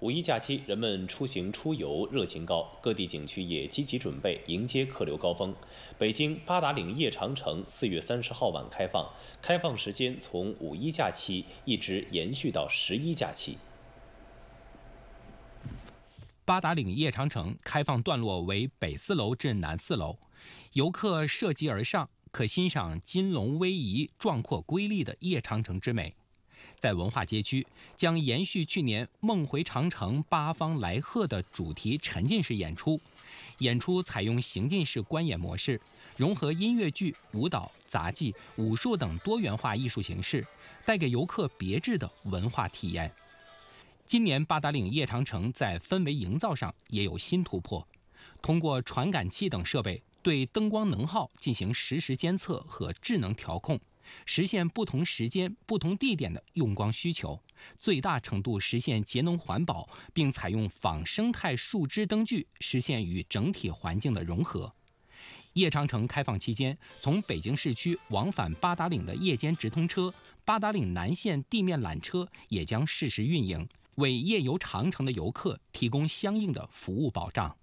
五一假期，人们出行出游热情高，各地景区也积极准备迎接客流高峰。北京八达岭夜长城四月三十号晚开放，开放时间从五一假期一直延续到十一假期。八达岭夜长城开放段落为北四楼至南四楼，游客拾级而上，可欣赏金龙逶迤、壮阔瑰丽的夜长城之美。在文化街区，将延续去年“梦回长城，八方来贺”的主题沉浸式演出。演出采用行进式观演模式，融合音乐剧、舞蹈、杂技、武术等多元化艺术形式，带给游客别致的文化体验。今年八达岭夜长城在氛围营造上也有新突破，通过传感器等设备对灯光能耗进行实时监测和智能调控。实现不同时间、不同地点的用光需求，最大程度实现节能环保，并采用仿生态树枝灯具，实现与整体环境的融合。夜长城开放期间，从北京市区往返八达岭的夜间直通车、八达岭南线地面缆车也将适时运营，为夜游长城的游客提供相应的服务保障。